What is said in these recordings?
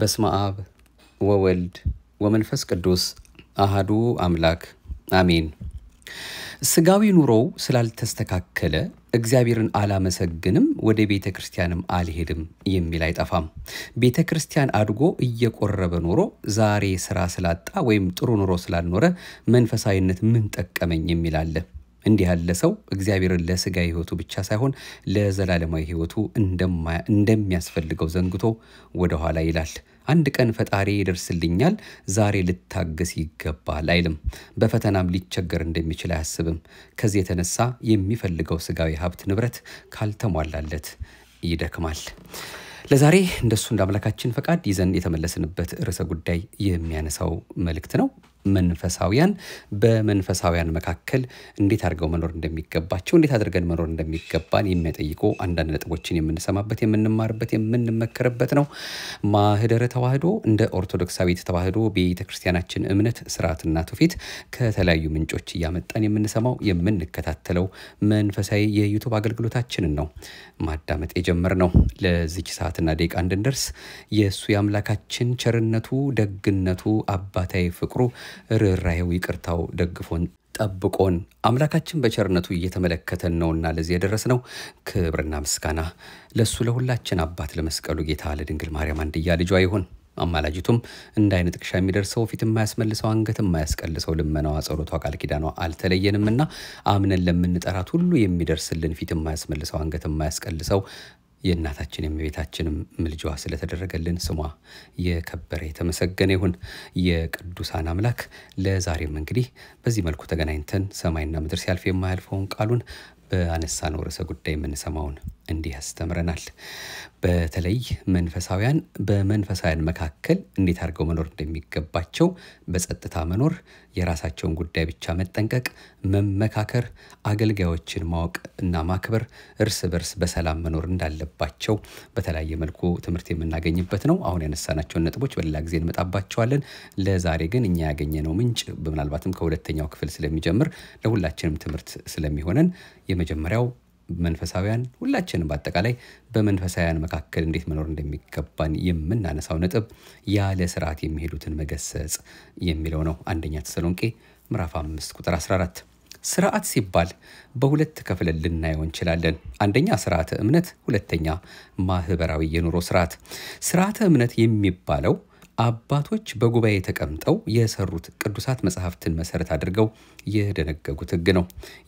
በስመ አብ ወወልድ ወመንፈስ ቅዱስ አሃዱ አምላክ አሜን። ስጋዊ ኑሮው ስላልተስተካከለ እግዚአብሔርን አላመሰግንም፣ ወደ ቤተ ክርስቲያንም አልሄድም የሚል አይጠፋም። ቤተ ክርስቲያን አድጎ እየቆረበ ኖሮ ዛሬ ስራ ስላጣ ወይም ጥሩ ኑሮ ስላልኖረ መንፈሳዊነት ምን ጠቀመኝ የሚል አለ። እንዲህ ያለ ሰው እግዚአብሔርን ለስጋ ህይወቱ ብቻ ሳይሆን ለዘላለማዊ ህይወቱ እንደሚያስፈልገው ዘንግቶ ወደ ኋላ ይላል። አንድ ቀን ፈጣሪ ይደርስልኛል፣ ዛሬ ልታገስ ይገባል አይልም። በፈተናም ሊቸገር እንደሚችል አያስብም። ከዚህ የተነሳ የሚፈልገው ስጋዊ ሀብት ንብረት ካልተሟላለት ይደክማል። ለዛሬ እንደሱ እንደ አምላካችን ፈቃድ ይዘን የተመለስንበት ርዕሰ ጉዳይ የሚያነሳው መልእክት ነው። መንፈሳውያን በመንፈሳውያን መካከል እንዴት አድርገው መኖር እንደሚገባቸው እንዴት አድርገን መኖር እንደሚገባን የሚያጠይቁ አንዳንድ ነጥቦችን የምንሰማበት የምንማርበት የምንመከርበት ነው። ማህደረ ተዋህዶ እንደ ኦርቶዶክሳዊት ተዋህዶ ቤተክርስቲያናችን እምነት ስርዓትና ትውፊት ከተለያዩ ምንጮች እያመጣን የምንሰማው የምንከታተለው መንፈሳዊ የዩቱብ አገልግሎታችንን ነው ማዳመጥ የጀመርነው። ለዚች ሰዓትና ደቂቃ እንድንደርስ የእሱ የአምላካችን ቸርነቱ፣ ደግነቱ፣ አባታዊ ፍቅሩ ርኅራሄው፣ ይቅርታው ደግፎን ጠብቆን አምላካችን በቸርነቱ እየተመለከተን ነውና ለዚህ ነው። ክብርና ምስጋና ለእሱ ለሁላችን አባት ለመስቀሉ ጌታ ለድንግል ማርያም አንድያ ልጇ ይሁን። አማላጅቱም እንደ አይነ ጥቅሻ የሚደርሰው ፊት የማያስመልሰው አንገት የማያስቀልሰው ልመናዋ፣ ጸሎቷ፣ ቃል ኪዳኗ አልተለየንምና አምነን ለምንጠራት ሁሉ የሚደርስልን ፊት የማያስመልሰው አንገት የማያስቀልሰው የእናታችን የእመቤታችንም ምልጃዋ ስለተደረገልን ስሟ የከበረ የተመሰገነ ይሁን። የቅዱሳን አምላክ ለዛሬም እንግዲህ በዚህ መልኩ ተገናኝተን ሰማይና ምድር ሲያልፍ የማያልፈውን ቃሉን በአነሳነው ርዕሰ ጉዳይ የምንሰማውን እንዲህ ያስተምረናል። በተለይ መንፈሳውያን በመንፈሳውያን መካከል እንዴት አድርገው መኖር እንደሚገባቸው በጸጥታ መኖር፣ የራሳቸውን ጉዳይ ብቻ መጠንቀቅ፣ መመካከር፣ አገልጋዮችን ማወቅ እና ማክበር፣ እርስ በርስ በሰላም መኖር እንዳለባቸው በተለያየ መልኩ ትምህርት የምናገኝበት ነው። አሁን ያነሳናቸውን ነጥቦች በሌላ ጊዜ እንመጣባቸዋለን። ለዛሬ ግን እኛ ያገኘነው ምንጭ ምናልባትም ከሁለተኛው ክፍል ስለሚጀምር ለሁላችንም ትምህርት ስለሚሆነን የመጀመሪያው መንፈሳውያን ሁላችንም በአጠቃላይ በመንፈሳውያን መካከል እንዴት መኖር እንደሚገባን የምናነሳው ነጥብ ያለ ስርዓት የሚሄዱትን መገሰጽ የሚለው ነው። አንደኛ ተሰሎንቄ ምዕራፍ 5 ቁጥር 14። ስርዓት ሲባል በሁለት ከፍለን ልናየው እንችላለን። አንደኛ ስርዓተ እምነት፣ ሁለተኛ ማህበራዊ የኑሮ ስርዓት። ስርዓተ እምነት የሚባለው አባቶች በጉባኤ ተቀምጠው የሰሩት ቅዱሳት መጽሐፍትን መሰረት አድርገው የደነገጉት ሕግ ነው።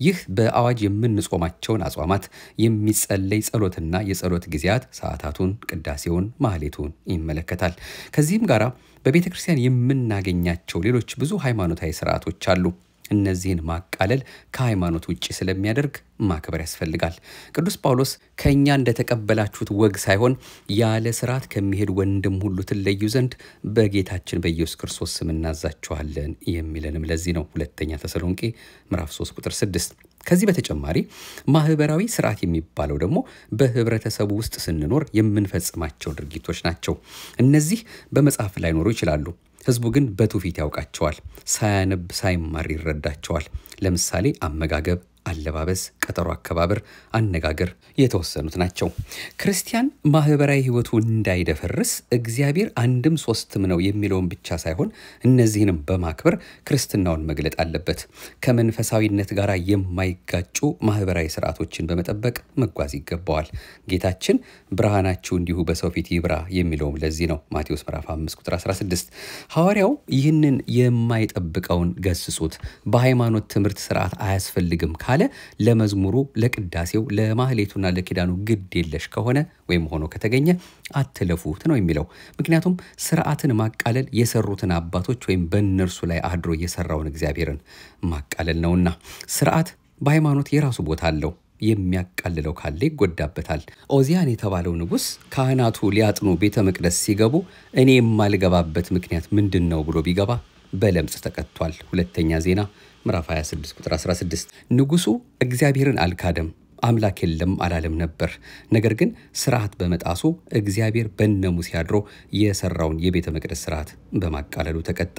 ይህ በአዋጅ የምንጾማቸውን አጽዋማት፣ የሚጸለይ ጸሎትና የጸሎት ጊዜያት፣ ሰዓታቱን፣ ቅዳሴውን፣ ማህሌቱን ይመለከታል። ከዚህም ጋር በቤተ ክርስቲያን የምናገኛቸው ሌሎች ብዙ ሃይማኖታዊ ስርዓቶች አሉ። እነዚህን ማቃለል ከሃይማኖት ውጭ ስለሚያደርግ ማክበር ያስፈልጋል። ቅዱስ ጳውሎስ ከእኛ እንደተቀበላችሁት ወግ ሳይሆን ያለ ስርዓት ከሚሄድ ወንድም ሁሉ ትለዩ ዘንድ በጌታችን በኢየሱስ ክርስቶስ ስም እናዛችኋለን የሚለንም ለዚህ ነው። ሁለተኛ ተሰሎንቄ ምዕራፍ 3 ቁጥር 6 ከዚህ በተጨማሪ ማህበራዊ ስርዓት የሚባለው ደግሞ በህብረተሰቡ ውስጥ ስንኖር የምንፈጽማቸው ድርጊቶች ናቸው። እነዚህ በመጽሐፍ ላይኖሩ ይችላሉ። ህዝቡ ግን በትውፊት ያውቃቸዋል። ሳያነብ ሳይማር ይረዳቸዋል። ለምሳሌ አመጋገብ፣ አለባበስ፣ ቀጠሮ አከባበር፣ አነጋገር የተወሰኑት ናቸው። ክርስቲያን ማህበራዊ ህይወቱ እንዳይደፈርስ እግዚአብሔር አንድም ሶስትም ነው የሚለውን ብቻ ሳይሆን እነዚህንም በማክበር ክርስትናውን መግለጥ አለበት። ከመንፈሳዊነት ጋር የማይጋጩ ማህበራዊ ስርዓቶችን በመጠበቅ መጓዝ ይገባዋል። ጌታችን ብርሃናችሁ እንዲሁ በሰው ፊት ይብራ የሚለውም ለዚህ ነው። ማቴዎስ ምዕራፍ 5 ቁጥር 16 ሐዋርያው ይህንን የማይጠብቀውን ገስጹት፣ በሃይማኖት ትምህርት ስርዓት አያስፈልግም ካለ ካለ ለመዝሙሩ፣ ለቅዳሴው፣ ለማህሌቱና ለኪዳኑ ግድ የለሽ ከሆነ ወይም ሆኖ ከተገኘ አትለፉት ነው የሚለው። ምክንያቱም ስርዓትን ማቃለል የሰሩትን አባቶች ወይም በእነርሱ ላይ አድሮ የሰራውን እግዚአብሔርን ማቃለል ነውና ስርዓት በሃይማኖት የራሱ ቦታ አለው። የሚያቃልለው ካለ ይጎዳበታል። ኦዚያን የተባለው ንጉሥ ካህናቱ ሊያጥኑ ቤተ መቅደስ ሲገቡ እኔ የማልገባበት ምክንያት ምንድን ነው ብሎ ቢገባ በለምጽ ተቀጥቷል። ሁለተኛ ዜና ምዕራፍ 26 ቁጥር 16። ንጉሡ እግዚአብሔርን አልካደም አምላክ የለም አላለም ነበር። ነገር ግን ስርዓት በመጣሱ እግዚአብሔር በነሙ አድሮ የሰራውን የቤተ መቅደስ ስርዓት በማቃለሉ ተቀጣ።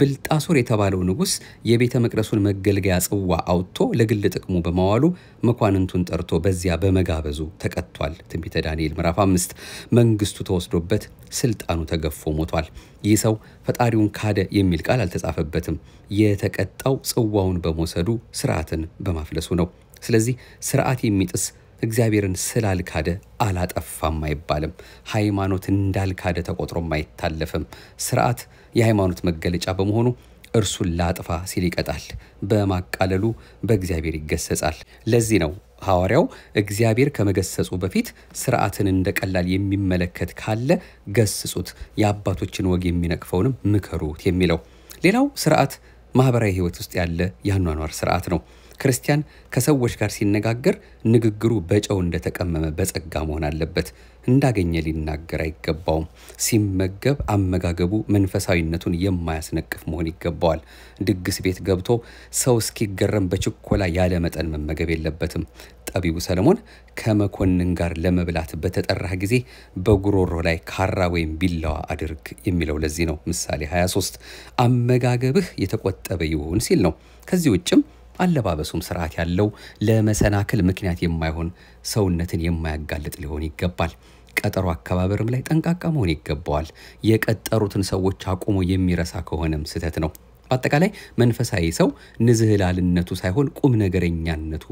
ብልጣሶር የተባለው ንጉስ የቤተ መቅደሱን መገልገያ ጽዋ አውጥቶ ለግል ጥቅሙ በማዋሉ መኳንንቱን ጠርቶ በዚያ በመጋበዙ ተቀጥቷል። ትንቢተ ዳንኤል ምዕራፍ አምስት መንግስቱ ተወስዶበት ስልጣኑ ተገፎ ሞቷል። ይህ ሰው ፈጣሪውን ካደ የሚል ቃል አልተጻፈበትም። የተቀጣው ጽዋውን በመውሰዱ ስርዓትን በማፍለሱ ነው። ስለዚህ ስርዓት የሚጥስ እግዚአብሔርን ስላልካደ አላጠፋም አይባልም። ሃይማኖት እንዳልካደ ተቆጥሮም አይታለፍም። ስርዓት የሃይማኖት መገለጫ በመሆኑ እርሱን ላጥፋ ሲል ይቀጣል፣ በማቃለሉ በእግዚአብሔር ይገሰጻል። ለዚህ ነው ሐዋርያው እግዚአብሔር ከመገሰጹ በፊት ስርዓትን እንደ ቀላል የሚመለከት ካለ ገስጹት፣ የአባቶችን ወግ የሚነቅፈውንም ምከሩት የሚለው። ሌላው ስርዓት ማኅበራዊ ህይወት ውስጥ ያለ የአኗኗር ስርዓት ነው። ክርስቲያን ከሰዎች ጋር ሲነጋገር ንግግሩ በጨው እንደተቀመመ በጸጋ መሆን አለበት። እንዳገኘ ሊናገር አይገባውም። ሲመገብ አመጋገቡ መንፈሳዊነቱን የማያስነቅፍ መሆን ይገባዋል። ድግስ ቤት ገብቶ ሰው እስኪገረም በችኮላ ያለ መጠን መመገብ የለበትም። ጠቢቡ ሰለሞን ከመኮንን ጋር ለመብላት በተጠራህ ጊዜ በጉሮሮ ላይ ካራ ወይም ቢላዋ አድርግ የሚለው ለዚህ ነው። ምሳሌ 23 አመጋገብህ የተቆጠበ ይሁን ሲል ነው። ከዚህ ውጭም አለባበሱም ስርዓት ያለው ለመሰናክል ምክንያት የማይሆን ሰውነትን የማያጋልጥ ሊሆን ይገባል። ቀጠሮ አከባበርም ላይ ጠንቃቃ መሆን ይገባዋል። የቀጠሩትን ሰዎች አቁሞ የሚረሳ ከሆነም ስህተት ነው። በአጠቃላይ መንፈሳዊ ሰው ንዝህላልነቱ ሳይሆን ቁም ነገረኛነቱ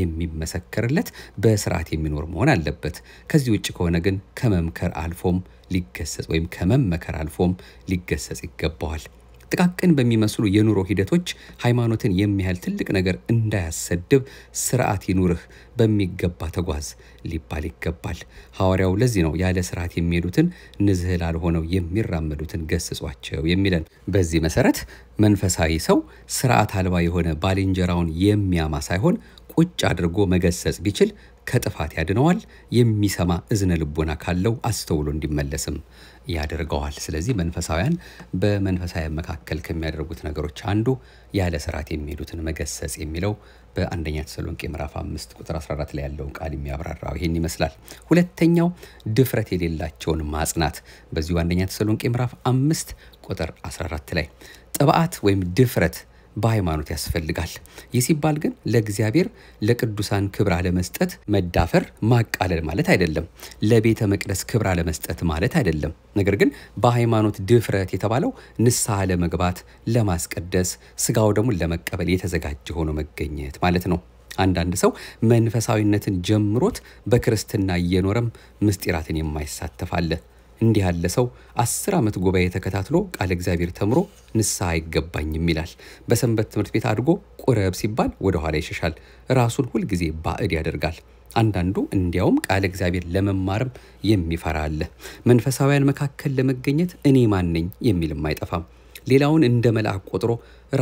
የሚመሰከርለት በስርዓት የሚኖር መሆን አለበት። ከዚህ ውጭ ከሆነ ግን ከመምከር አልፎም ሊገሰጽ ወይም ከመመከር አልፎም ሊገሰጽ ይገባዋል። ጥቃቅን በሚመስሉ የኑሮ ሂደቶች ሃይማኖትን የሚያህል ትልቅ ነገር እንዳያሰድብ ስርዓት ይኑርህ፣ በሚገባ ተጓዝ ሊባል ይገባል። ሐዋርያው ለዚህ ነው ያለ ስርዓት የሚሄዱትን ንዝህ ላልሆነው የሚራመዱትን ገስጿቸው የሚለን። በዚህ መሰረት መንፈሳዊ ሰው ስርዓት አልባ የሆነ ባልንጀራውን የሚያማ ሳይሆን ቁጭ አድርጎ መገሰጽ ቢችል ከጥፋት ያድነዋል። የሚሰማ እዝነ ልቦና ካለው አስተውሎ እንዲመለስም ያደርገዋል። ስለዚህ መንፈሳውያን በመንፈሳዊ መካከል ከሚያደርጉት ነገሮች አንዱ ያለ ስርዓት የሚሄዱትን መገሰጽ የሚለው በአንደኛ ተሰሎንቄ ምዕራፍ 5 ቁጥር 14 ላይ ያለውን ቃል የሚያብራራው ይህን ይመስላል። ሁለተኛው ድፍረት የሌላቸውን ማጽናት በዚሁ አንደኛ ተሰሎንቄ ምዕራፍ 5 ቁጥር 14 ላይ ጥብዓት ወይም ድፍረት በሃይማኖት ያስፈልጋል። ይህ ሲባል ግን ለእግዚአብሔር ለቅዱሳን ክብር አለመስጠት መዳፈር ማቃለል ማለት አይደለም። ለቤተ መቅደስ ክብር አለመስጠት ማለት አይደለም። ነገር ግን በሃይማኖት ድፍረት የተባለው ንስሐ ለመግባት ለማስቀደስ፣ ስጋው ደግሞ ለመቀበል የተዘጋጀ ሆኖ መገኘት ማለት ነው። አንዳንድ ሰው መንፈሳዊነትን ጀምሮት በክርስትና እየኖረም ምስጢራትን የማይሳተፋለ እንዲህ ያለ ሰው አስር ዓመት ጉባኤ ተከታትሎ ቃለ እግዚአብሔር ተምሮ ንስሐ አይገባኝም ይላል። በሰንበት ትምህርት ቤት አድጎ ቁረብ ሲባል ወደ ኋላ ይሸሻል። ራሱን ሁልጊዜ ባዕድ ያደርጋል። አንዳንዱ እንዲያውም ቃለ እግዚአብሔር ለመማርም የሚፈራ አለ። መንፈሳውያን መካከል ለመገኘት እኔ ማን ነኝ የሚልም አይጠፋም። ሌላውን እንደ መልአክ ቆጥሮ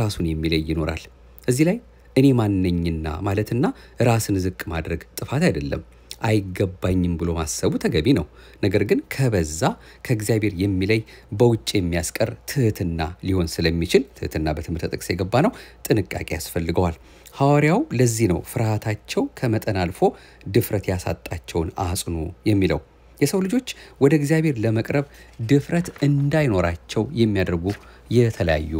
ራሱን የሚለይ ይኖራል። እዚህ ላይ እኔ ማነኝና ማለትና ራስን ዝቅ ማድረግ ጥፋት አይደለም። አይገባኝም ብሎ ማሰቡ ተገቢ ነው። ነገር ግን ከበዛ ከእግዚአብሔር የሚለይ በውጭ የሚያስቀር ትህትና ሊሆን ስለሚችል ትህትና በትምህርት ጥቅስ የገባ ነው፣ ጥንቃቄ ያስፈልገዋል። ሐዋርያው ለዚህ ነው ፍርሃታቸው ከመጠን አልፎ ድፍረት ያሳጣቸውን አጽኑ የሚለው። የሰው ልጆች ወደ እግዚአብሔር ለመቅረብ ድፍረት እንዳይኖራቸው የሚያደርጉ የተለያዩ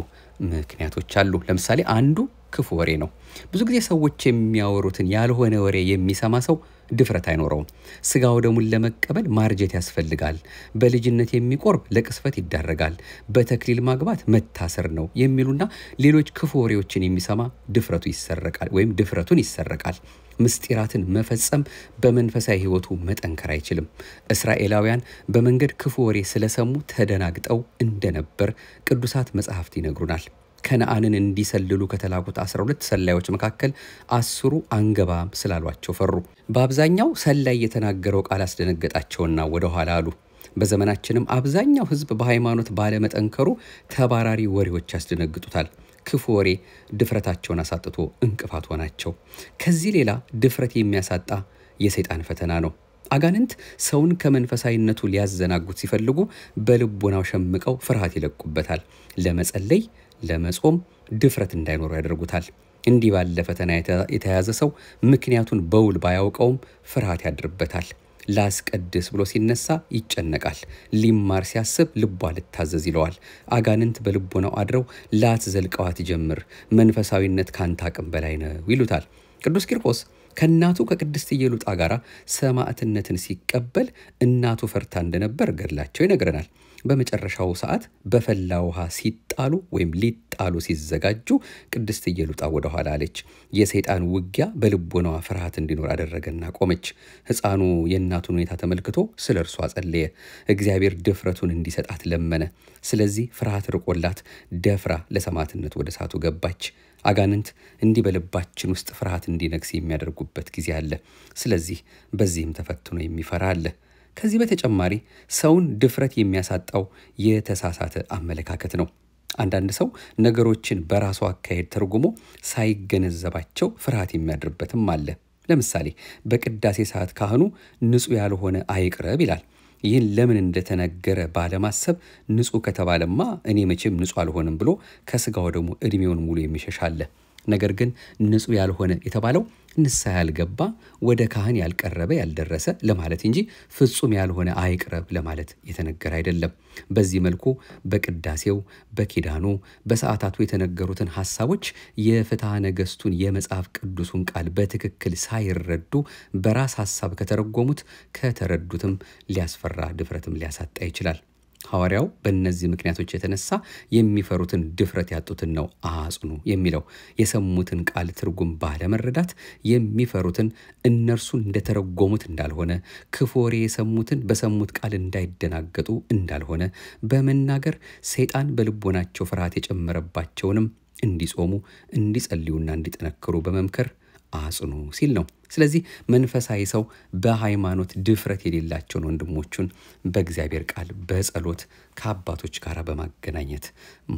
ምክንያቶች አሉ። ለምሳሌ አንዱ ክፉ ወሬ ነው። ብዙ ጊዜ ሰዎች የሚያወሩትን ያልሆነ ወሬ የሚሰማ ሰው ድፍረት አይኖረውም። ስጋ ወደሙን ለመቀበል ማርጀት ያስፈልጋል። በልጅነት የሚቆርብ ለቅስፈት ይዳረጋል። በተክሊል ማግባት መታሰር ነው የሚሉና ሌሎች ክፉ ወሬዎችን የሚሰማ ድፍረቱ ይሰረቃል ወይም ድፍረቱን ይሰረቃል። ምስጢራትን መፈጸም በመንፈሳዊ ሕይወቱ መጠንከር አይችልም። እስራኤላውያን በመንገድ ክፉ ወሬ ስለሰሙ ተደናግጠው እንደነበር ቅዱሳት መጽሐፍት ይነግሩናል። ከነአንን እንዲሰልሉ ከተላኩት 12 ሰላዮች መካከል አስሩ አንገባም ስላሏቸው ፈሩ። በአብዛኛው ሰላይ የተናገረው ቃል አስደነገጣቸውና ወደኋላ አሉ። በዘመናችንም አብዛኛው ሕዝብ በሃይማኖት ባለመጠንከሩ ተባራሪ ወሬዎች ያስደነግጡታል። ክፉ ወሬ ድፍረታቸውን አሳጥቶ እንቅፋት ሆናቸው። ከዚህ ሌላ ድፍረት የሚያሳጣ የሰይጣን ፈተና ነው። አጋንንት ሰውን ከመንፈሳዊነቱ ሊያዘናጉት ሲፈልጉ በልቡናው ሸምቀው ፍርሃት ይለቁበታል። ለመጸለይ ለመጾም ድፍረት እንዳይኖረው ያደርጉታል። እንዲህ ባለ ፈተና የተያዘ ሰው ምክንያቱን በውል ባያውቀውም ፍርሃት ያድርበታል። ላስቀድስ ብሎ ሲነሳ ይጨነቃል። ሊማር ሲያስብ ልቧ ልታዘዝ ይለዋል። አጋንንት በልቦናው አድረው ላት ዘልቀዋት ጀምር መንፈሳዊነት ካንተ አቅም በላይ ነው ይሉታል። ቅዱስ ቂርቆስ ከእናቱ ከቅድስት እየሉጣ ጋር ሰማዕትነትን ሲቀበል እናቱ ፈርታ እንደነበር ገድላቸው ይነግረናል። በመጨረሻው ሰዓት በፈላ ውሃ ሲጣሉ ወይም ሊጣሉ ሲዘጋጁ ቅድስት እየሉጣ ወደ ኋላ አለች። የሰይጣን ውጊያ በልቦናዋ ፍርሃት እንዲኖር አደረገና ቆመች። ሕፃኑ የእናቱን ሁኔታ ተመልክቶ ስለ እርሷ ጸለየ። እግዚአብሔር ድፍረቱን እንዲሰጣት ለመነ። ስለዚህ ፍርሃት ርቆላት ደፍራ ለሰማዕትነት ወደ እሳቱ ገባች። አጋንንት እንዲህ በልባችን ውስጥ ፍርሃት እንዲነግስ የሚያደርጉበት ጊዜ አለ። ስለዚህ በዚህም ተፈትኖ የሚፈራ አለ። ከዚህ በተጨማሪ ሰውን ድፍረት የሚያሳጣው የተሳሳተ አመለካከት ነው። አንዳንድ ሰው ነገሮችን በራሱ አካሄድ ተርጉሞ ሳይገነዘባቸው ፍርሃት የሚያድርበትም አለ። ለምሳሌ በቅዳሴ ሰዓት ካህኑ ንጹሕ ያልሆነ አይቅረብ ይላል። ይህን ለምን እንደተነገረ ባለማሰብ ንጹሕ ከተባለማ እኔ መቼም ንጹሕ አልሆንም ብሎ ከስጋው ደግሞ እድሜውን ሙሉ የሚሸሻለ ነገር ግን ንጹህ ያልሆነ የተባለው ንሳ ያልገባ ወደ ካህን ያልቀረበ ያልደረሰ ለማለት እንጂ ፍጹም ያልሆነ አይቅረብ ለማለት የተነገረ አይደለም። በዚህ መልኩ በቅዳሴው፣ በኪዳኑ፣ በሰዓታቱ የተነገሩትን ሐሳቦች የፍትሐ ነገሥቱን የመጽሐፍ ቅዱሱን ቃል በትክክል ሳይረዱ በራስ ሐሳብ ከተረጎሙት ከተረዱትም ሊያስፈራ ድፍረትም ሊያሳጣ ይችላል። ሐዋርያው በእነዚህ ምክንያቶች የተነሳ የሚፈሩትን ድፍረት ያጡትን ነው አጽኑ የሚለው የሰሙትን ቃል ትርጉም ባለመረዳት የሚፈሩትን እነርሱ እንደተረጎሙት እንዳልሆነ፣ ክፉ ወሬ የሰሙትን በሰሙት ቃል እንዳይደናገጡ እንዳልሆነ በመናገር ሰይጣን በልቦናቸው ፍርሃት የጨመረባቸውንም እንዲጾሙ እንዲጸልዩና እንዲጠነክሩ በመምከር አጽኑ ሲል ነው። ስለዚህ መንፈሳዊ ሰው በሃይማኖት ድፍረት የሌላቸውን ወንድሞቹን በእግዚአብሔር ቃል በጸሎት ከአባቶች ጋር በማገናኘት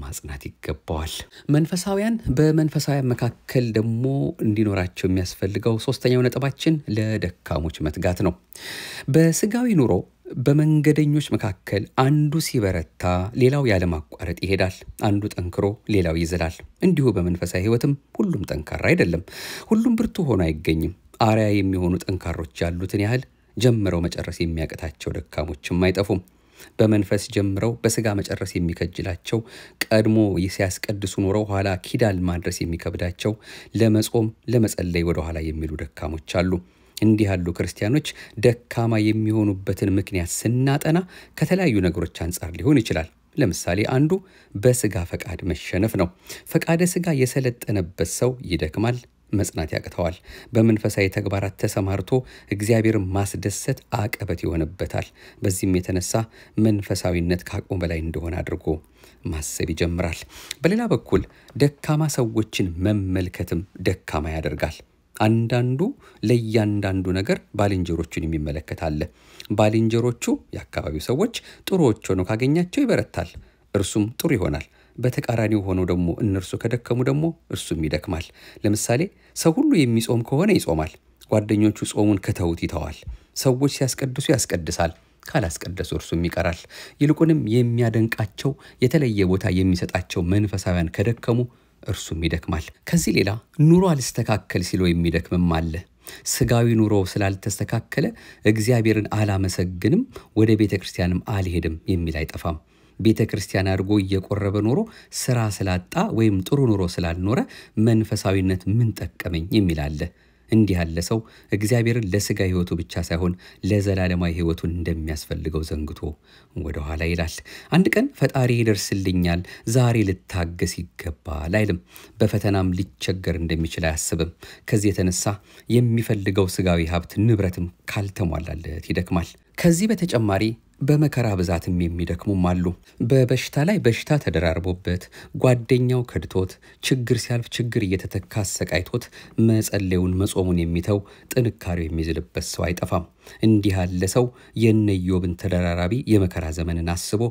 ማጽናት ይገባዋል። መንፈሳውያን በመንፈሳውያን መካከል ደግሞ እንዲኖራቸው የሚያስፈልገው ሶስተኛው ነጥባችን ለደካሞች መትጋት ነው። በስጋዊ ኑሮ በመንገደኞች መካከል አንዱ ሲበረታ ሌላው ያለማቋረጥ ይሄዳል። አንዱ ጠንክሮ ሌላው ይዝላል። እንዲሁ በመንፈሳዊ ህይወትም ሁሉም ጠንካራ አይደለም። ሁሉም ብርቱ ሆኖ አይገኝም። አርያ የሚሆኑ ጠንካሮች ያሉትን ያህል ጀምረው መጨረስ የሚያቅታቸው ደካሞችም አይጠፉም። በመንፈስ ጀምረው በስጋ መጨረስ የሚከጅላቸው፣ ቀድሞ ሲያስቀድሱ ኖረው ኋላ ኪዳን ማድረስ የሚከብዳቸው፣ ለመጾም ለመጸለይ ወደኋላ የሚሉ ደካሞች አሉ። እንዲህ ያሉ ክርስቲያኖች ደካማ የሚሆኑበትን ምክንያት ስናጠና ከተለያዩ ነገሮች አንጻር ሊሆን ይችላል። ለምሳሌ አንዱ በስጋ ፈቃድ መሸነፍ ነው። ፈቃደ ስጋ የሰለጠነበት ሰው ይደክማል፣ መጽናት ያቅተዋል። በመንፈሳዊ ተግባራት ተሰማርቶ እግዚአብሔርን ማስደሰት አቀበት ይሆንበታል። በዚህም የተነሳ መንፈሳዊነት ከአቅሙ በላይ እንደሆነ አድርጎ ማሰብ ይጀምራል። በሌላ በኩል ደካማ ሰዎችን መመልከትም ደካማ ያደርጋል። አንዳንዱ ለእያንዳንዱ ነገር ባልንጀሮቹን የሚመለከት አለ። ባልንጀሮቹ የአካባቢው ሰዎች ጥሩዎች ሆነው ካገኛቸው ይበረታል፣ እርሱም ጥሩ ይሆናል። በተቃራኒው ሆነው ደግሞ እነርሱ ከደከሙ ደግሞ እርሱም ይደክማል። ለምሳሌ ሰው ሁሉ የሚጾም ከሆነ ይጾማል፣ ጓደኞቹ ጾሙን ከተውት ይተዋል። ሰዎች ሲያስቀድሱ ያስቀድሳል፣ ካላስቀደሱ እርሱም ይቀራል። ይልቁንም የሚያደንቃቸው የተለየ ቦታ የሚሰጣቸው መንፈሳውያን ከደከሙ እርሱም ይደክማል። ከዚህ ሌላ ኑሮ አልስተካከል ሲለው የሚደክምም አለ። ስጋዊ ኑሮ ስላልተስተካከለ እግዚአብሔርን አላመሰግንም፣ ወደ ቤተ ክርስቲያንም አልሄድም የሚል አይጠፋም። ቤተ ክርስቲያን አድርጎ እየቆረበ ኖሮ ስራ ስላጣ ወይም ጥሩ ኑሮ ስላልኖረ መንፈሳዊነት ምን ጠቀመኝ የሚል አለ። እንዲህ ያለ ሰው እግዚአብሔርን ለስጋ ህይወቱ ብቻ ሳይሆን ለዘላለማዊ ህይወቱን እንደሚያስፈልገው ዘንግቶ ወደ ኋላ ይላል። አንድ ቀን ፈጣሪ ይደርስልኛል፣ ዛሬ ልታገስ ይገባል አይልም። በፈተናም ሊቸገር እንደሚችል አያስብም። ከዚህ የተነሳ የሚፈልገው ስጋዊ ሀብት ንብረትም ካልተሟላለት ይደክማል። ከዚህ በተጨማሪ በመከራ ብዛትም የሚደክሙም አሉ። በበሽታ ላይ በሽታ ተደራርቦበት ጓደኛው ከድቶት ችግር ሲያልፍ ችግር እየተተካ አሰቃይቶት መጸለዩን መጾሙን የሚተው ጥንካሬው የሚዝልበት ሰው አይጠፋም። እንዲህ ያለ ሰው የነ ኢዮብን ተደራራቢ የመከራ ዘመንን አስቦ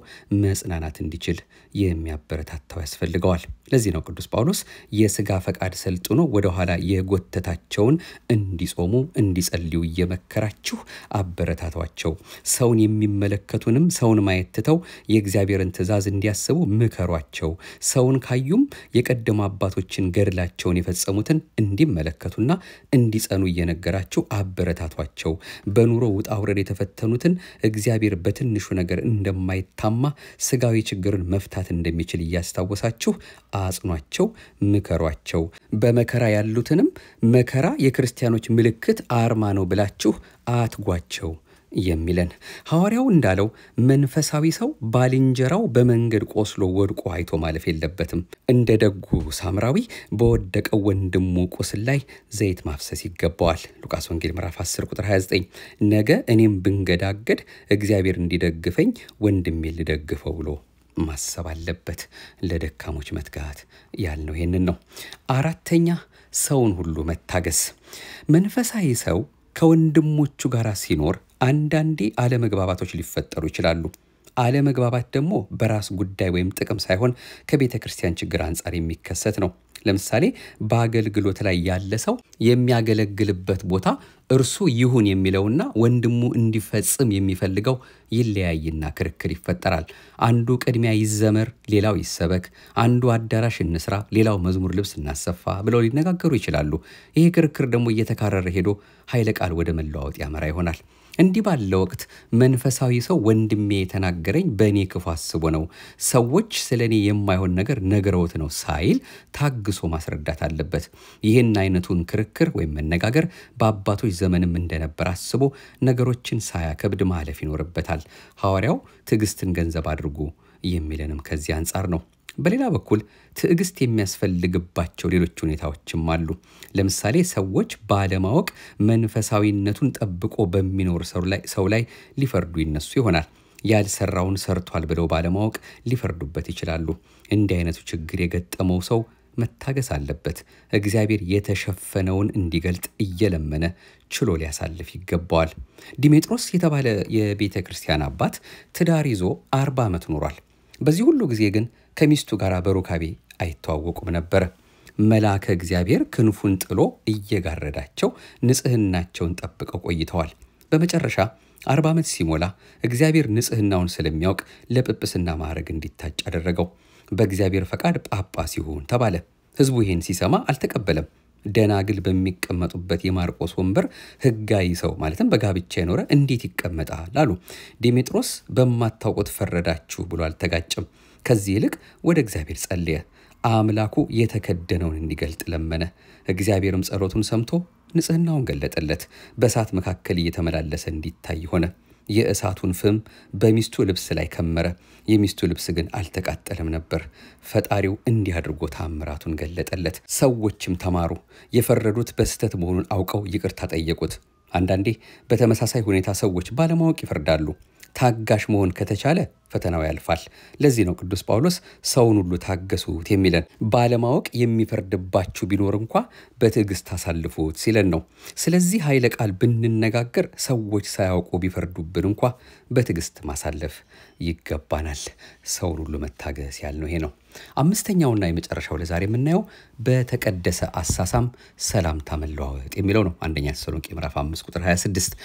መጽናናት እንዲችል የሚያበረታታው ያስፈልገዋል። ለዚህ ነው ቅዱስ ጳውሎስ የስጋ ፈቃድ ሰልጥኖ ወደኋላ የጎተታቸውን እንዲጾሙ እንዲጸልዩ እየመከራችሁ አበረታቷቸው ሰውን የሚመለ የሚመለከቱንም ሰውን ማየት ትተው የእግዚአብሔርን ትእዛዝ እንዲያስቡ ምከሯቸው። ሰውን ካዩም የቀደሙ አባቶችን ገድላቸውን የፈጸሙትን እንዲመለከቱና እንዲጸኑ እየነገራቸው አበረታቷቸው። በኑሮ ውጣ ውረድ የተፈተኑትን እግዚአብሔር በትንሹ ነገር እንደማይታማ ስጋዊ ችግርን መፍታት እንደሚችል እያስታወሳችሁ አጽኗቸው፣ ምከሯቸው። በመከራ ያሉትንም መከራ የክርስቲያኖች ምልክት አርማ ነው ብላችሁ አትጓቸው። የሚለን ሐዋርያው እንዳለው መንፈሳዊ ሰው ባልንጀራው በመንገድ ቆስሎ ወድቆ አይቶ ማለፍ የለበትም። እንደ ደጉ ሳምራዊ በወደቀው ወንድሙ ቁስል ላይ ዘይት ማፍሰስ ይገባዋል። ሉቃስ ወንጌል ምዕራፍ 10 ቁጥር 29 ነገ እኔም ብንገዳገድ እግዚአብሔር እንዲደግፈኝ ወንድሜ ልደግፈው ብሎ ማሰብ አለበት። ለደካሞች መትጋት ያልነው ይህንን ነው። አራተኛ ሰውን ሁሉ መታገስ። መንፈሳዊ ሰው ከወንድሞቹ ጋር ሲኖር አንዳንዴ አለመግባባቶች ሊፈጠሩ ይችላሉ። አለመግባባት ደግሞ በራስ ጉዳይ ወይም ጥቅም ሳይሆን ከቤተ ክርስቲያን ችግር አንጻር የሚከሰት ነው። ለምሳሌ በአገልግሎት ላይ ያለ ሰው የሚያገለግልበት ቦታ እርሱ ይሁን የሚለውና ወንድሙ እንዲፈጽም የሚፈልገው ይለያይና ክርክር ይፈጠራል። አንዱ ቅድሚያ ይዘመር፣ ሌላው ይሰበክ፣ አንዱ አዳራሽ እንስራ፣ ሌላው መዝሙር ልብስ እናሰፋ ብለው ሊነጋገሩ ይችላሉ። ይህ ክርክር ደግሞ እየተካረረ ሄዶ ኃይለ ቃል ወደ መለዋወጥ ያመራ ይሆናል። እንዲህ ባለ ወቅት መንፈሳዊ ሰው ወንድሜ የተናገረኝ በእኔ ክፉ አስቦ ነው፣ ሰዎች ስለ እኔ የማይሆን ነገር ነግረውት ነው ሳይል ታግሶ ማስረዳት አለበት። ይህን አይነቱን ክርክር ወይም መነጋገር በአባቶች ዘመንም እንደነበር አስቦ ነገሮችን ሳያከብድ ማለፍ ይኖርበታል። ሐዋርያው ትዕግስትን ገንዘብ አድርጉ የሚለንም ከዚህ አንጻር ነው። በሌላ በኩል ትዕግስት የሚያስፈልግባቸው ሌሎች ሁኔታዎችም አሉ። ለምሳሌ ሰዎች ባለማወቅ መንፈሳዊነቱን ጠብቆ በሚኖር ሰው ላይ ሊፈርዱ ይነሱ ይሆናል። ያልሰራውን ሰርቷል ብለው ባለማወቅ ሊፈርዱበት ይችላሉ። እንዲህ አይነቱ ችግር የገጠመው ሰው መታገስ አለበት። እግዚአብሔር የተሸፈነውን እንዲገልጥ እየለመነ ችሎ ሊያሳልፍ ይገባዋል። ዲሜጥሮስ የተባለ የቤተ ክርስቲያን አባት ትዳር ይዞ አርባ ዓመት ኖሯል። በዚህ ሁሉ ጊዜ ግን ከሚስቱ ጋር በሩካቤ አይተዋወቁም ነበር። መልአከ እግዚአብሔር ክንፉን ጥሎ እየጋረዳቸው ንጽህናቸውን ጠብቀው ቆይተዋል። በመጨረሻ አርባ ዓመት ሲሞላ እግዚአብሔር ንጽህናውን ስለሚያውቅ ለጵጵስና ማዕረግ እንዲታጭ አደረገው። በእግዚአብሔር ፈቃድ ጳጳስ ይሁን ተባለ። ህዝቡ ይህን ሲሰማ አልተቀበለም። ደናግል በሚቀመጡበት የማርቆስ ወንበር ህጋዊ ሰው ማለትም በጋብቻ የኖረ እንዴት ይቀመጣል አሉ። ዲሜጥሮስ በማታውቁት ፈረዳችሁ ብሎ አልተጋጭም። ከዚህ ይልቅ ወደ እግዚአብሔር ጸለየ። አምላኩ የተከደነውን እንዲገልጥ ለመነ። እግዚአብሔርም ጸሎቱን ሰምቶ ንጽህናውን ገለጠለት። በእሳት መካከል እየተመላለሰ እንዲታይ ሆነ። የእሳቱን ፍም በሚስቱ ልብስ ላይ ከመረ። የሚስቱ ልብስ ግን አልተቃጠለም ነበር። ፈጣሪው እንዲህ አድርጎ ታምራቱን ገለጠለት። ሰዎችም ተማሩ። የፈረዱት በስህተት መሆኑን አውቀው ይቅርታ ጠየቁት። አንዳንዴ በተመሳሳይ ሁኔታ ሰዎች ባለማወቅ ይፈርዳሉ። ታጋሽ መሆን ከተቻለ ፈተናው ያልፋል። ለዚህ ነው ቅዱስ ጳውሎስ ሰውን ሁሉ ታገሱት የሚለን። ባለማወቅ የሚፈርድባችሁ ቢኖር እንኳ በትዕግስት አሳልፉት ሲለን ነው። ስለዚህ ኃይለ ቃል ብንነጋገር ሰዎች ሳያውቁ ቢፈርዱብን እንኳ በትዕግስት ማሳለፍ ይገባናል። ሰውን ሁሉ መታገስ ያልነው ይሄ ነው። አምስተኛውና የመጨረሻው ለዛሬ የምናየው በተቀደሰ አሳሳም ሰላምታ መለዋወጥ የሚለው ነው። አንደኛ ተሰሎንቄ ምዕራፍ 5 ቁጥር 26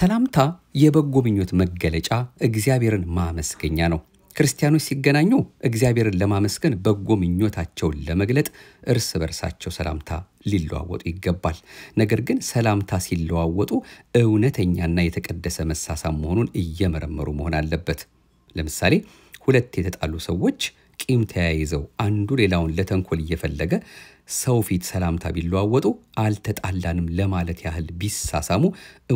ሰላምታ የበጎ ምኞት መገለጫ እግዚአብሔርን ማመስገን መገኛ ነው። ክርስቲያኖች ሲገናኙ እግዚአብሔርን ለማመስገን በጎ ምኞታቸውን ለመግለጥ እርስ በርሳቸው ሰላምታ ሊለዋወጡ ይገባል። ነገር ግን ሰላምታ ሲለዋወጡ እውነተኛና የተቀደሰ መሳሳም መሆኑን እየመረመሩ መሆን አለበት። ለምሳሌ ሁለት የተጣሉ ሰዎች ቂም ተያይዘው አንዱ ሌላውን ለተንኮል እየፈለገ ሰው ፊት ሰላምታ ቢለዋወጡ አልተጣላንም ለማለት ያህል ቢሳሳሙ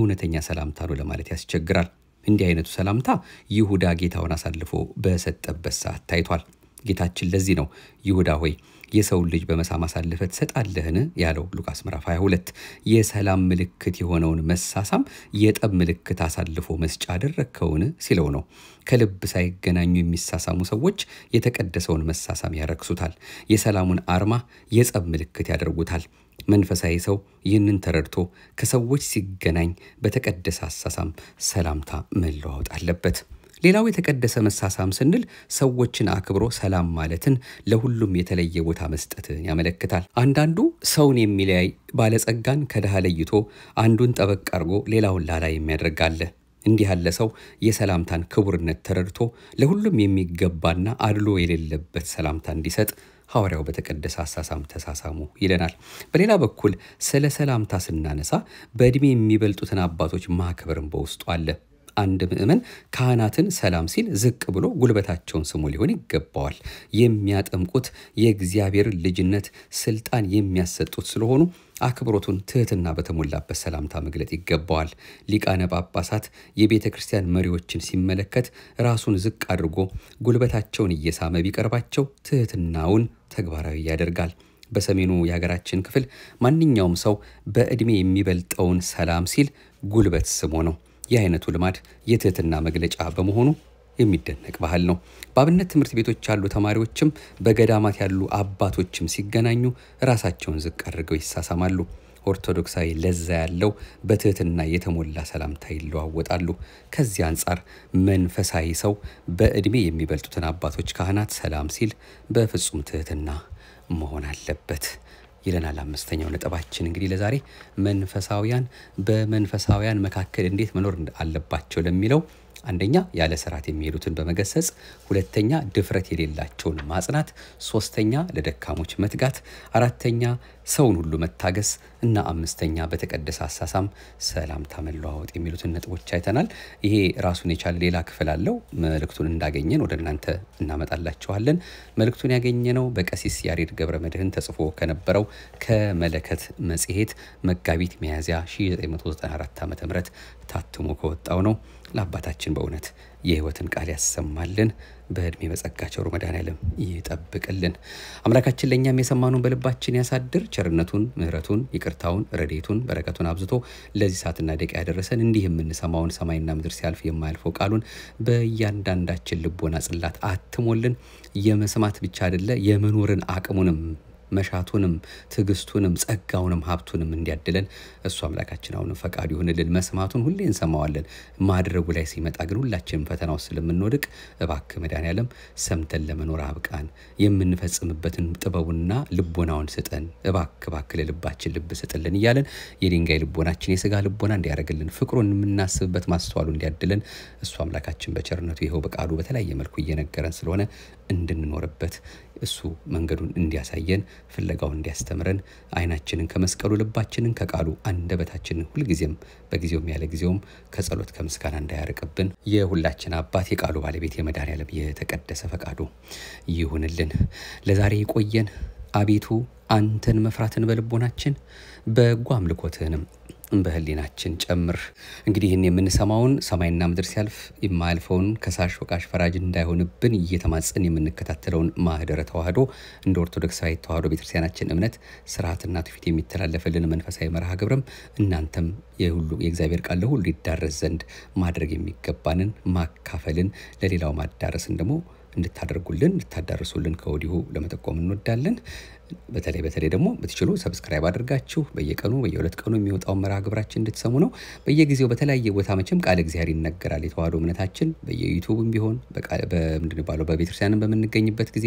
እውነተኛ ሰላምታ ነው ለማለት ያስቸግራል። እንዲህ አይነቱ ሰላምታ ይሁዳ ጌታውን አሳልፎ በሰጠበት ሰዓት ታይቷል። ጌታችን ለዚህ ነው ይሁዳ ሆይ የሰውን ልጅ በመሳም አሳልፈ ትሰጣለህን ያለው ሉቃስ ምዕራፍ 22። የሰላም ምልክት የሆነውን መሳሳም የጠብ ምልክት አሳልፎ መስጫ አደረግከውን ሲለው ነው። ከልብ ሳይገናኙ የሚሳሳሙ ሰዎች የተቀደሰውን መሳሳም ያረክሱታል። የሰላሙን አርማ የጸብ ምልክት ያደርጉታል። መንፈሳዊ ሰው ይህንን ተረድቶ ከሰዎች ሲገናኝ በተቀደሰ አሳሳም ሰላምታ መለዋወጥ አለበት። ሌላው የተቀደሰ መሳሳም ስንል ሰዎችን አክብሮ ሰላም ማለትን ለሁሉም የተለየ ቦታ መስጠትን ያመለክታል። አንዳንዱ ሰውን የሚለያይ ባለጸጋን ከድሃ ለይቶ አንዱን ጠበቅ አድርጎ ሌላውን ላላ የሚያደርግ አለ። እንዲህ ያለ ሰው የሰላምታን ክቡርነት ተረድቶ ለሁሉም የሚገባና አድሎ የሌለበት ሰላምታ እንዲሰጥ ሐዋርያው በተቀደሰ አሳሳም ተሳሳሙ ይለናል። በሌላ በኩል ስለ ሰላምታ ስናነሳ በዕድሜ የሚበልጡትን አባቶች ማክበርን በውስጡ አለ። አንድ ምእመን ካህናትን ሰላም ሲል ዝቅ ብሎ ጉልበታቸውን ስሙ ሊሆን ይገባዋል። የሚያጠምቁት የእግዚአብሔር ልጅነት ስልጣን የሚያሰጡት ስለሆኑ አክብሮቱን ትህትና በተሞላበት ሰላምታ መግለጥ ይገባዋል። ሊቃነ ጳጳሳት የቤተ ክርስቲያን መሪዎችን ሲመለከት ራሱን ዝቅ አድርጎ ጉልበታቸውን እየሳመ ቢቀርባቸው ትህትናውን ተግባራዊ ያደርጋል። በሰሜኑ የሀገራችን ክፍል ማንኛውም ሰው በዕድሜ የሚበልጠውን ሰላም ሲል ጉልበት ስሞ ነው። ይህ አይነቱ ልማድ የትህትና መግለጫ በመሆኑ የሚደነቅ ባህል ነው። በአብነት ትምህርት ቤቶች ያሉ ተማሪዎችም በገዳማት ያሉ አባቶችም ሲገናኙ ራሳቸውን ዝቅ አድርገው ይሳሳማሉ። ኦርቶዶክሳዊ ለዛ ያለው በትህትና የተሞላ ሰላምታ ይለዋወጣሉ። ከዚህ አንጻር መንፈሳዊ ሰው በዕድሜ የሚበልጡትን አባቶች፣ ካህናት ሰላም ሲል በፍጹም ትህትና መሆን አለበት። ይለናል። አምስተኛው ነጥባችን እንግዲህ ለዛሬ መንፈሳውያን በመንፈሳውያን መካከል እንዴት መኖር አለባቸው ለሚለው አንደኛ ያለ ስርዓት የሚሄዱትን በመገሰጽ፣ ሁለተኛ ድፍረት የሌላቸውን ማጽናት፣ ሶስተኛ ለደካሞች መትጋት፣ አራተኛ ሰውን ሁሉ መታገስ እና አምስተኛ በተቀደሰ አሳሳም ሰላምታ መለዋወጥ የሚሉትን ነጥቦች አይተናል። ይሄ ራሱን የቻለ ሌላ ክፍል አለው። መልእክቱን እንዳገኘን ወደ እናንተ እናመጣላችኋለን። መልእክቱን ያገኘነው በቀሲስ ያሬድ ገብረ መድህን ተጽፎ ከነበረው ከመለከት መጽሔት መጋቢት ሚያዝያ 1994 ዓ ም ታትሞ ከወጣው ነው። ለአባታችን በእውነት የህይወትን ቃል ያሰማልን፣ በእድሜ በጸጋ ቸሩ መድኃኔዓለም ይጠብቅልን። አምላካችን ለእኛም የሰማኑን በልባችን ያሳድር። ቸርነቱን፣ ምሕረቱን፣ ይቅርታውን፣ ረዴቱን፣ በረከቱን አብዝቶ ለዚህ ሰዓትና ደቂቃ ያደረሰን እንዲህ የምንሰማውን ሰማይና ምድር ሲያልፍ የማያልፈው ቃሉን በእያንዳንዳችን ልቦና ጽላት አትሞልን። የመስማት ብቻ አይደለ የመኖርን አቅሙንም መሻቱንም ትዕግስቱንም ጸጋውንም ሀብቱንም እንዲያድለን እሱ አምላካችን አሁን ፈቃዱ ይሆንልን። መስማቱን ሁሌ እንሰማዋለን። ማድረጉ ላይ ሲመጣ ግን ሁላችንም ፈተናው ስለምንወድቅ እባክ መድኃኔዓለም ሰምተን ለመኖር አብቃን፣ የምንፈጽምበትን ጥበቡና ልቦናውን ስጠን፣ እባክ እባክ ለልባችን ልብ ስጥልን እያለን የድንጋይ ልቦናችን የስጋ ልቦና እንዲያደርግልን ፍቅሩን የምናስብበት ማስተዋሉ እንዲያድለን እሱ አምላካችን በቸርነቱ ይኸው በቃሉ በተለያየ መልኩ እየነገረን ስለሆነ እንድንኖርበት እሱ መንገዱን እንዲያሳየን ፍለጋውን እንዲያስተምረን አይናችንን ከመስቀሉ ልባችንን ከቃሉ አንደበታችንን ሁልጊዜም በጊዜውም ያለ ጊዜውም ከጸሎት ከምስጋና እንዳያርቅብን የሁላችን አባት የቃሉ ባለቤት የመድኃኔዓለም የተቀደሰ ፈቃዱ ይሁንልን። ለዛሬ የቆየን አቤቱ አንተን መፍራትን በልቦናችን በጎ አምልኮትህንም ውስጥም በህሊናችን ጨምር። እንግዲህ ይህን የምንሰማውን ሰማይና ምድር ሲያልፍ የማያልፈውን ከሳሽ ወቃሽ ፈራጅ እንዳይሆንብን እየተማጸን የምንከታተለውን ማህደረ ተዋህዶ እንደ ኦርቶዶክሳዊት ተዋህዶ ቤተክርስቲያናችን እምነት ስርዓትና ትውፊት የሚተላለፍልን መንፈሳዊ መርሃ ግብርም እናንተም የሁሉ የእግዚአብሔር ቃል ለሁሉ ይዳረስ ዘንድ ማድረግ የሚገባንን ማካፈልን ለሌላው ማዳረስን ደግሞ እንድታደርጉልን እንድታዳርሱልን ከወዲሁ ለመጠቆም እንወዳለን። በተለይ በተለይ ደግሞ ብትችሉ ሰብስክራይብ አድርጋችሁ በየቀኑ በየሁለት ቀኑ የሚወጣውን መርሃ ግብራችን እንድትሰሙ ነው። በየጊዜው በተለያየ ቦታ መቼም ቃለ እግዚአብሔር ይነገራል። የተዋህዶ እምነታችን በየዩቱብም ቢሆን ምንድን ባለው በቤተክርስቲያንም በምንገኝበት ጊዜ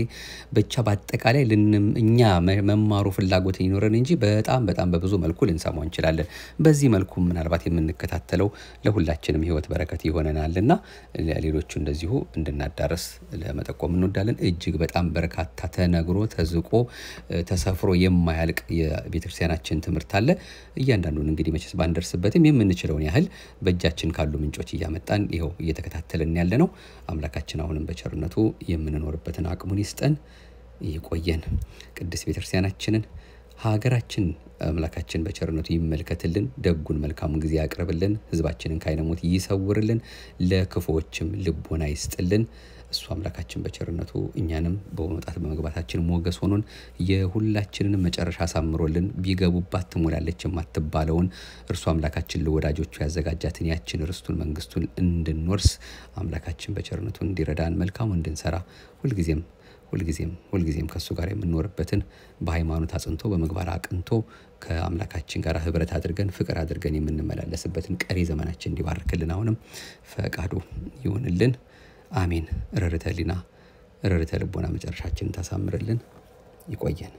ብቻ በአጠቃላይ እኛ መማሩ ፍላጎት ይኖረን እንጂ በጣም በጣም በብዙ መልኩ ልንሰማው እንችላለን። በዚህ መልኩ ምናልባት የምንከታተለው ለሁላችንም ህይወት በረከት ይሆነናል እና ሌሎቹ እንደዚሁ እንድናዳረስ ለመጠቆም እንወዳለን። እጅግ በጣም በርካታ ተነግሮ ተዝቆ ተሰፍሮ የማያልቅ የቤተክርስቲያናችን ትምህርት አለ። እያንዳንዱን እንግዲህ መቼስ ባንደርስበትም የምንችለውን ያህል በእጃችን ካሉ ምንጮች እያመጣን ይኸው እየተከታተልን ያለ ነው። አምላካችን አሁንም በቸርነቱ የምንኖርበትን አቅሙን ይስጠን፣ ይቆየን። ቅድስት ቤተክርስቲያናችንን ሀገራችን አምላካችን በቸርነቱ ይመልከትልን፣ ደጉን መልካሙን ጊዜ ያቅርብልን፣ ህዝባችንን ከዓይነ ሞት ይሰውርልን፣ ለክፉዎችም ልቦና ይስጥልን። እሱ አምላካችን በቸርነቱ እኛንም በመውጣት በመግባታችን ሞገስ ሆኖን የሁላችንንም መጨረሻ አሳምሮልን ቢገቡባት ትሞላለች የማትባለውን እርሱ አምላካችን ለወዳጆቹ ያዘጋጃትን ያችን ርስቱን መንግስቱን እንድንወርስ አምላካችን በቸርነቱ እንዲረዳን መልካሙ እንድንሰራ ሁልጊዜም ሁልጊዜም ሁልጊዜም ከእሱ ጋር የምንኖርበትን በሃይማኖት አጽንቶ በምግባር አቅንቶ ከአምላካችን ጋር ህብረት አድርገን ፍቅር አድርገን የምንመላለስበትን ቀሪ ዘመናችን እንዲባርክልን አሁንም ፈቃዱ ይሁንልን። አሜን። ርርተ ሊና ርርተ ልቦና መጨረሻችንን ታሳምርልን። ይቆየን።